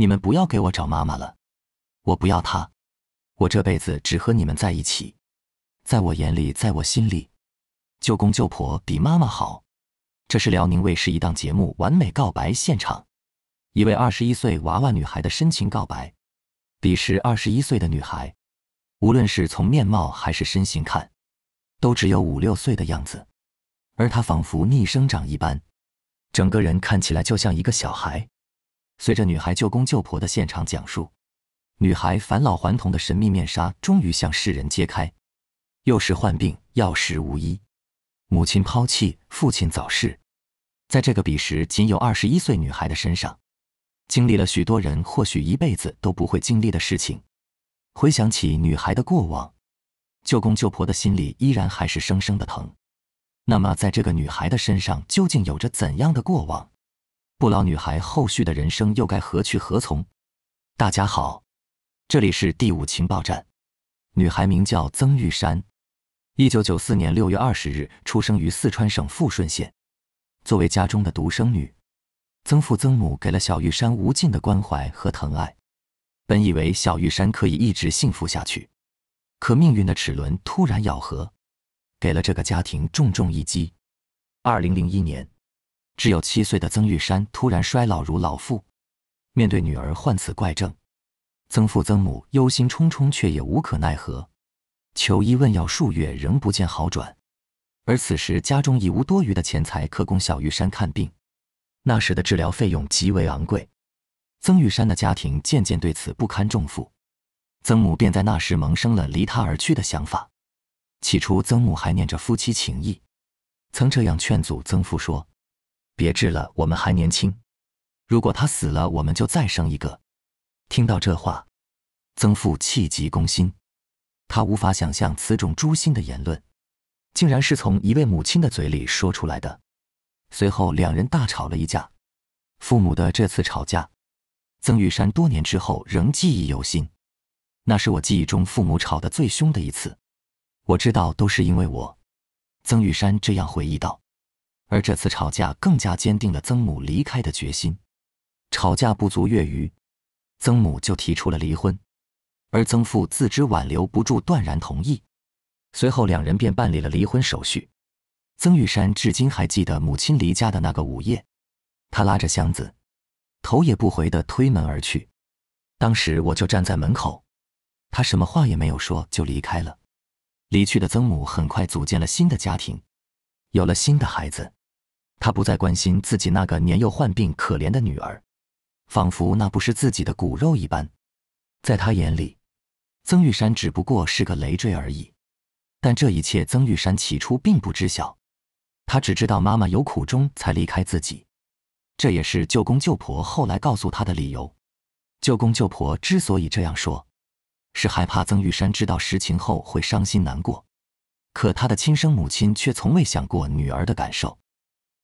你们不要给我找妈妈了，我不要她，我这辈子只和你们在一起，在我眼里，在我心里，舅公舅婆比妈妈好。这是辽宁卫视一档节目《完美告白》现场，一位二十一岁娃娃女孩的深情告白。彼时二十一岁的女孩，无论是从面貌还是身形看，都只有五六岁的样子，而她仿佛逆生长一般，整个人看起来就像一个小孩。随着女孩舅公舅婆的现场讲述，女孩返老还童的神秘面纱终于向世人揭开。幼时患病，药石无医；母亲抛弃，父亲早逝。在这个彼时仅有二十一岁女孩的身上，经历了许多人或许一辈子都不会经历的事情。回想起女孩的过往，舅公舅婆的心里依然还是生生的疼。那么，在这个女孩的身上究竟有着怎样的过往？不老女孩后续的人生又该何去何从？大家好，这里是第五情报站。女孩名叫曾玉山，一九九四年六月二十日出生于四川省富顺县。作为家中的独生女，曾父曾母给了小玉山无尽的关怀和疼爱。本以为小玉山可以一直幸福下去，可命运的齿轮突然咬合，给了这个家庭重重一击。二零零一年。只有七岁的曾玉山突然衰老如老妇，面对女儿患此怪症，曾父曾母忧心忡忡，却也无可奈何。求医问药数月，仍不见好转。而此时家中已无多余的钱财可供小玉山看病，那时的治疗费用极为昂贵，曾玉山的家庭渐渐对此不堪重负。曾母便在那时萌生了离他而去的想法。起初，曾母还念着夫妻情谊，曾这样劝阻曾父说。别致了，我们还年轻。如果他死了，我们就再生一个。听到这话，曾父气急攻心，他无法想象此种诛心的言论，竟然是从一位母亲的嘴里说出来的。随后，两人大吵了一架。父母的这次吵架，曾玉山多年之后仍记忆犹新。那是我记忆中父母吵得最凶的一次，我知道都是因为我。曾玉山这样回忆道。而这次吵架更加坚定了曾母离开的决心。吵架不足月余，曾母就提出了离婚，而曾父自知挽留不住，断然同意。随后两人便办理了离婚手续。曾玉山至今还记得母亲离家的那个午夜，他拉着箱子，头也不回地推门而去。当时我就站在门口，他什么话也没有说就离开了。离去的曾母很快组建了新的家庭，有了新的孩子。他不再关心自己那个年幼患病、可怜的女儿，仿佛那不是自己的骨肉一般。在他眼里，曾玉山只不过是个累赘而已。但这一切，曾玉山起初并不知晓。他只知道妈妈有苦衷才离开自己，这也是舅公舅婆后来告诉他的理由。舅公舅婆之所以这样说，是害怕曾玉山知道实情后会伤心难过。可他的亲生母亲却从未想过女儿的感受。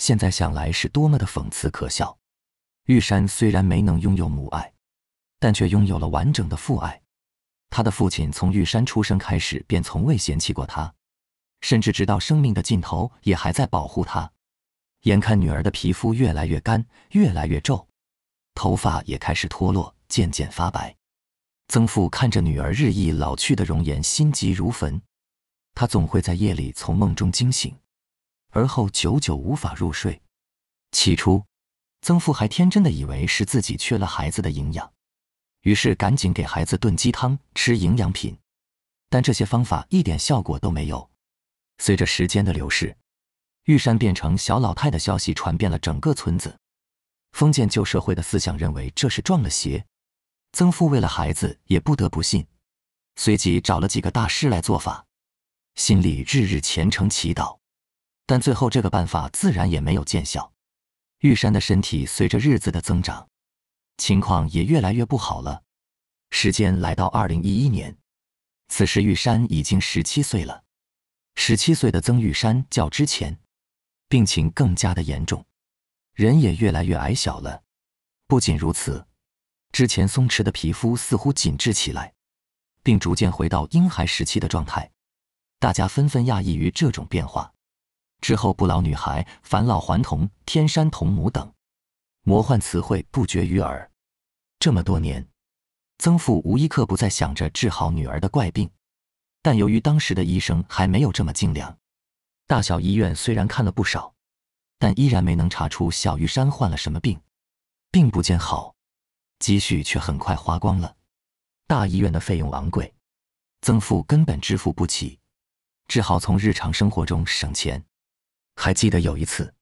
现在想来是多么的讽刺可笑。玉山虽然没能拥有母爱，但却拥有了完整的父爱。他的父亲从玉山出生开始便从未嫌弃过他，甚至直到生命的尽头也还在保护他。眼看女儿的皮肤越来越干，越来越皱，头发也开始脱落，渐渐发白。曾父看着女儿日益老去的容颜，心急如焚。他总会在夜里从梦中惊醒。而后久久无法入睡。起初，曾父还天真的以为是自己缺了孩子的营养，于是赶紧给孩子炖鸡汤、吃营养品。但这些方法一点效果都没有。随着时间的流逝，玉山变成小老太的消息传遍了整个村子。封建旧社会的思想认为这是撞了邪，曾父为了孩子也不得不信，随即找了几个大师来做法，心里日日虔诚祈祷。但最后，这个办法自然也没有见效。玉山的身体随着日子的增长，情况也越来越不好了。时间来到二零一一年，此时玉山已经十七岁了。十七岁的曾玉山较之前病情更加的严重，人也越来越矮小了。不仅如此，之前松弛的皮肤似乎紧致起来，并逐渐回到婴孩时期的状态。大家纷纷讶异于这种变化。之后，不老女孩、返老还童、天山童母等魔幻词汇不绝于耳。这么多年，曾父无一刻不再想着治好女儿的怪病。但由于当时的医生还没有这么精良，大小医院虽然看了不少，但依然没能查出小玉山患了什么病，并不见好。积蓄却很快花光了。大医院的费用昂贵，曾父根本支付不起，只好从日常生活中省钱。还记得有一次，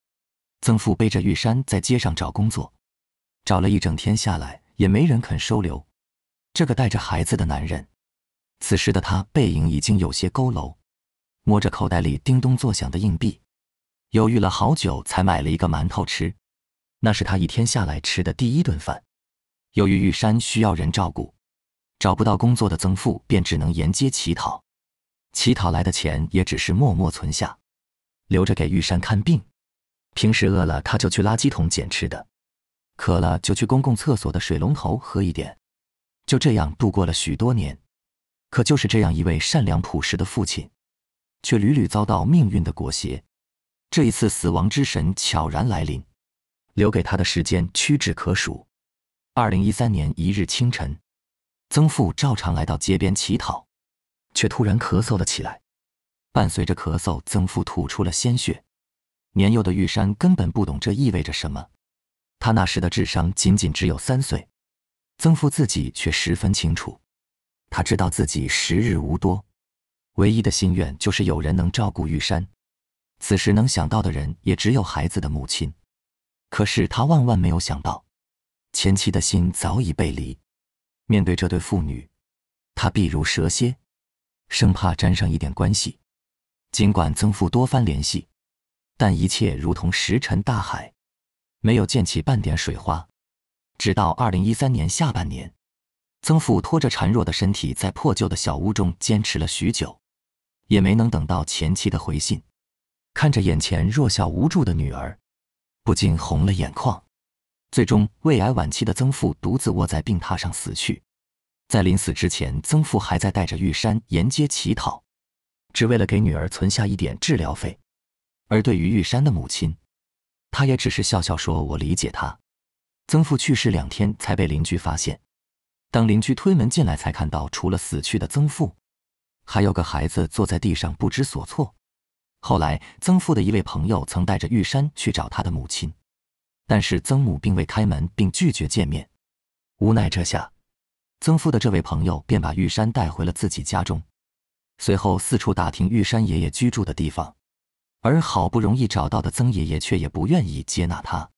曾父背着玉山在街上找工作，找了一整天下来也没人肯收留。这个带着孩子的男人，此时的他背影已经有些佝偻，摸着口袋里叮咚作响的硬币，犹豫了好久才买了一个馒头吃。那是他一天下来吃的第一顿饭。由于玉山需要人照顾，找不到工作的曾父便只能沿街乞讨，乞讨来的钱也只是默默存下。留着给玉山看病，平时饿了他就去垃圾桶捡吃的，渴了就去公共厕所的水龙头喝一点，就这样度过了许多年。可就是这样一位善良朴实的父亲，却屡屡遭到命运的裹挟。这一次，死亡之神悄然来临，留给他的时间屈指可数。二零一三年一日清晨，曾父照常来到街边乞讨，却突然咳嗽了起来。伴随着咳嗽，曾父吐出了鲜血。年幼的玉山根本不懂这意味着什么，他那时的智商仅仅只有三岁。曾父自己却十分清楚，他知道自己时日无多，唯一的心愿就是有人能照顾玉山。此时能想到的人也只有孩子的母亲。可是他万万没有想到，前妻的心早已背离。面对这对父女，他避如蛇蝎，生怕沾上一点关系。尽管曾父多番联系，但一切如同石沉大海，没有溅起半点水花。直到二零一三年下半年，曾父拖着孱弱的身体在破旧的小屋中坚持了许久，也没能等到前妻的回信。看着眼前弱小无助的女儿，不禁红了眼眶。最终，胃癌晚期的曾父独自卧在病榻上死去。在临死之前，曾父还在带着玉山沿街乞讨。只为了给女儿存下一点治疗费，而对于玉山的母亲，他也只是笑笑说：“我理解他。”曾父去世两天才被邻居发现，当邻居推门进来，才看到除了死去的曾父，还有个孩子坐在地上不知所措。后来，曾父的一位朋友曾带着玉山去找他的母亲，但是曾母并未开门，并拒绝见面。无奈之下，曾父的这位朋友便把玉山带回了自己家中。随后四处打听玉山爷爷居住的地方，而好不容易找到的曾爷爷却也不愿意接纳他，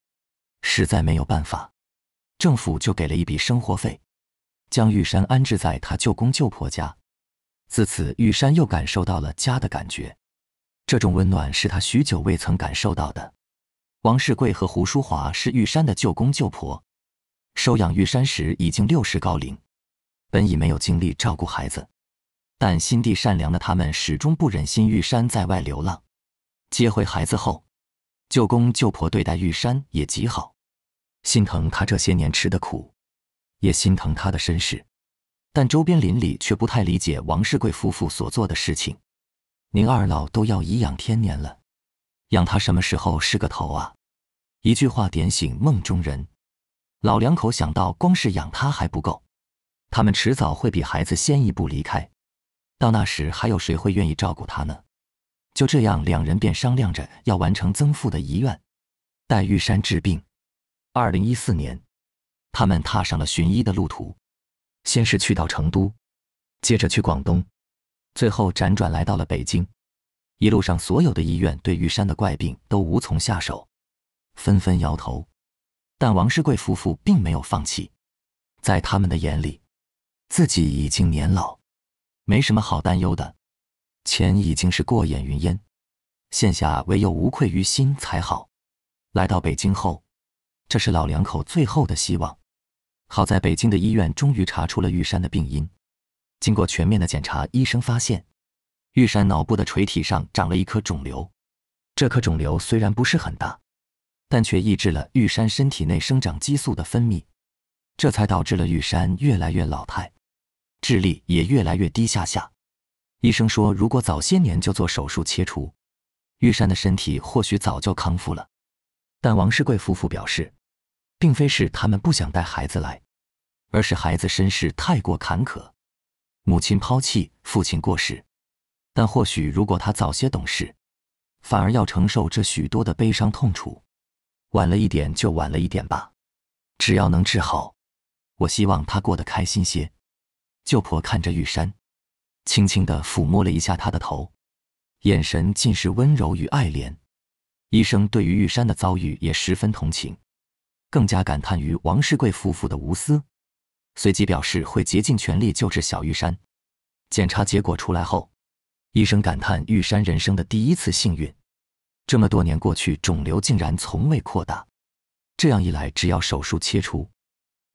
实在没有办法，政府就给了一笔生活费，将玉山安置在他舅公舅婆家。自此，玉山又感受到了家的感觉，这种温暖是他许久未曾感受到的。王世贵和胡淑华是玉山的舅公舅婆，收养玉山时已经六十高龄，本已没有精力照顾孩子。但心地善良的他们始终不忍心玉山在外流浪，接回孩子后，舅公舅婆对待玉山也极好，心疼他这些年吃的苦，也心疼他的身世。但周边邻里却不太理解王世贵夫妇所做的事情。您二老都要颐养天年了，养他什么时候是个头啊？一句话点醒梦中人，老两口想到，光是养他还不够，他们迟早会比孩子先一步离开。到那时，还有谁会愿意照顾他呢？就这样，两人便商量着要完成曾父的遗愿，带玉山治病。二零一四年，他们踏上了寻医的路途，先是去到成都，接着去广东，最后辗转来到了北京。一路上，所有的医院对玉山的怪病都无从下手，纷纷摇头。但王世贵夫妇并没有放弃，在他们的眼里，自己已经年老。没什么好担忧的，钱已经是过眼云烟，现下唯有无愧于心才好。来到北京后，这是老两口最后的希望。好在北京的医院终于查出了玉山的病因。经过全面的检查，医生发现玉山脑部的垂体上长了一颗肿瘤。这颗肿瘤虽然不是很大，但却抑制了玉山身体内生长激素的分泌，这才导致了玉山越来越老态。智力也越来越低下下，医生说，如果早些年就做手术切除，玉山的身体或许早就康复了。但王世贵夫妇表示，并非是他们不想带孩子来，而是孩子身世太过坎坷，母亲抛弃，父亲过世。但或许如果他早些懂事，反而要承受这许多的悲伤痛楚。晚了一点就晚了一点吧，只要能治好，我希望他过得开心些。舅婆看着玉山，轻轻的抚摸了一下他的头，眼神尽是温柔与爱怜。医生对于玉山的遭遇也十分同情，更加感叹于王世贵夫妇的无私。随即表示会竭尽全力救治小玉山。检查结果出来后，医生感叹玉山人生的第一次幸运：这么多年过去，肿瘤竟然从未扩大。这样一来，只要手术切除，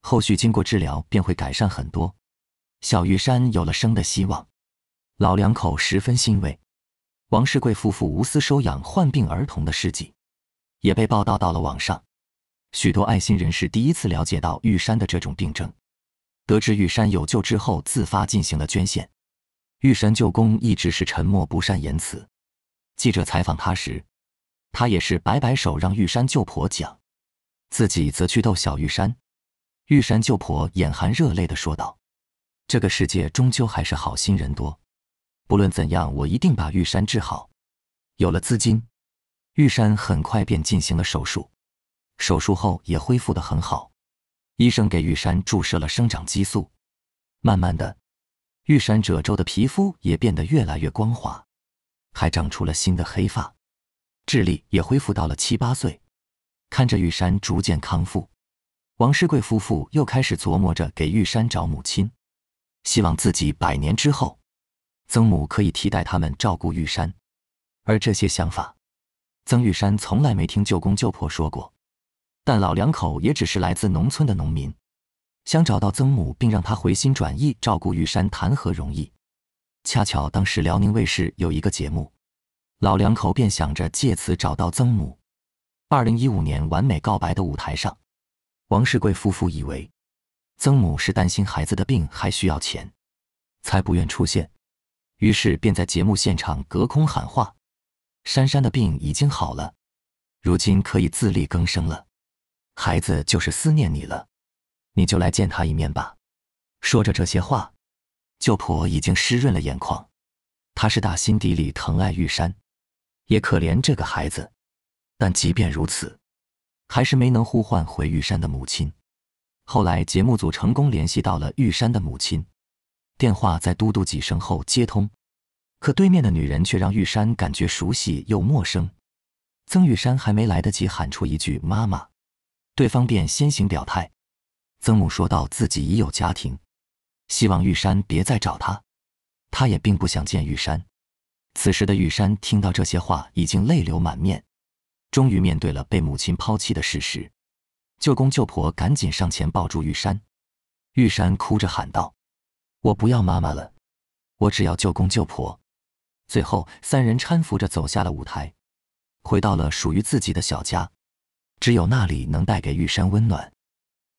后续经过治疗便会改善很多。小玉山有了生的希望，老两口十分欣慰。王世贵夫妇无私收养患病儿童的事迹，也被报道到了网上。许多爱心人士第一次了解到玉山的这种病症，得知玉山有救之后，自发进行了捐献。玉山舅公一直是沉默不善言辞，记者采访他时，他也是摆摆手让玉山舅婆讲，自己则去逗小玉山。玉山舅婆眼含热泪的说道。这个世界终究还是好心人多，不论怎样，我一定把玉山治好。有了资金，玉山很快便进行了手术，手术后也恢复的很好。医生给玉山注射了生长激素，慢慢的，玉山褶皱的皮肤也变得越来越光滑，还长出了新的黑发，智力也恢复到了七八岁。看着玉山逐渐康复，王世贵夫妇又开始琢磨着给玉山找母亲。希望自己百年之后，曾母可以替代他们照顾玉山，而这些想法，曾玉山从来没听舅公舅婆说过。但老两口也只是来自农村的农民，想找到曾母并让他回心转意照顾玉山，谈何容易？恰巧当时辽宁卫视有一个节目，老两口便想着借此找到曾母。二零一五年《完美告白》的舞台上，王世贵夫妇以为。曾母是担心孩子的病还需要钱，才不愿出现，于是便在节目现场隔空喊话：“珊珊的病已经好了，如今可以自力更生了，孩子就是思念你了，你就来见他一面吧。”说着这些话，舅婆已经湿润了眼眶，她是打心底里疼爱玉珊，也可怜这个孩子，但即便如此，还是没能呼唤回玉珊的母亲。后来，节目组成功联系到了玉山的母亲。电话在嘟嘟几声后接通，可对面的女人却让玉山感觉熟悉又陌生。曾玉山还没来得及喊出一句“妈妈”，对方便先行表态。曾母说到自己已有家庭，希望玉山别再找她，她也并不想见玉山。此时的玉山听到这些话，已经泪流满面，终于面对了被母亲抛弃的事实。舅公舅婆赶紧上前抱住玉山，玉山哭着喊道：“我不要妈妈了，我只要舅公舅婆。”最后三人搀扶着走下了舞台，回到了属于自己的小家，只有那里能带给玉山温暖。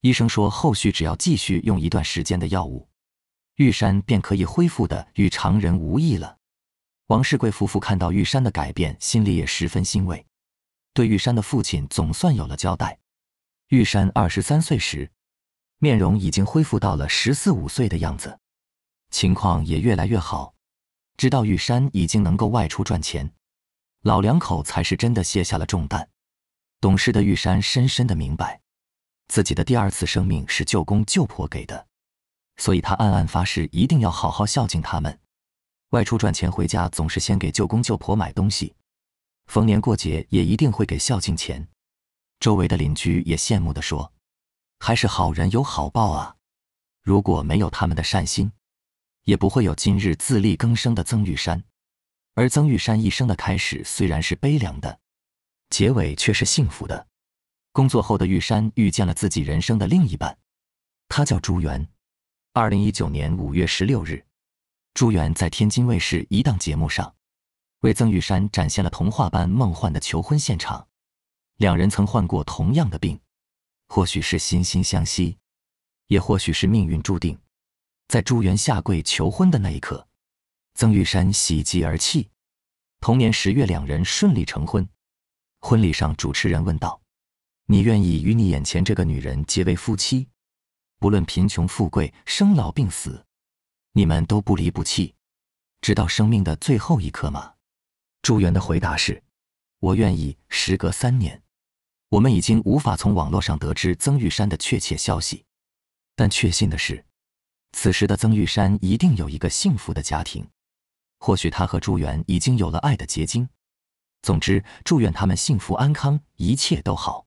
医生说，后续只要继续用一段时间的药物，玉山便可以恢复的与常人无异了。王世贵夫妇看到玉山的改变，心里也十分欣慰，对玉山的父亲总算有了交代。玉山二十三岁时，面容已经恢复到了十四五岁的样子，情况也越来越好。直到玉山已经能够外出赚钱，老两口才是真的卸下了重担。懂事的玉山深深的明白，自己的第二次生命是舅公舅婆给的，所以他暗暗发誓一定要好好孝敬他们。外出赚钱回家总是先给舅公舅婆买东西，逢年过节也一定会给孝敬钱。周围的邻居也羡慕的说：“还是好人有好报啊！如果没有他们的善心，也不会有今日自力更生的曾玉山。”而曾玉山一生的开始虽然是悲凉的，结尾却是幸福的。工作后的玉山遇见了自己人生的另一半，他叫朱元。二零一九年五月十六日，朱元在天津卫视一档节目上，为曾玉山展现了童话般梦幻的求婚现场。两人曾患过同样的病，或许是惺惺相惜，也或许是命运注定。在朱元下跪求婚的那一刻，曾玉山喜极而泣。同年十月，两人顺利成婚。婚礼上，主持人问道：“你愿意与你眼前这个女人结为夫妻，不论贫穷富贵、生老病死，你们都不离不弃，直到生命的最后一刻吗？”朱元的回答是：“我愿意。”时隔三年。我们已经无法从网络上得知曾玉山的确切消息，但确信的是，此时的曾玉山一定有一个幸福的家庭，或许他和朱元已经有了爱的结晶。总之，祝愿他们幸福安康，一切都好。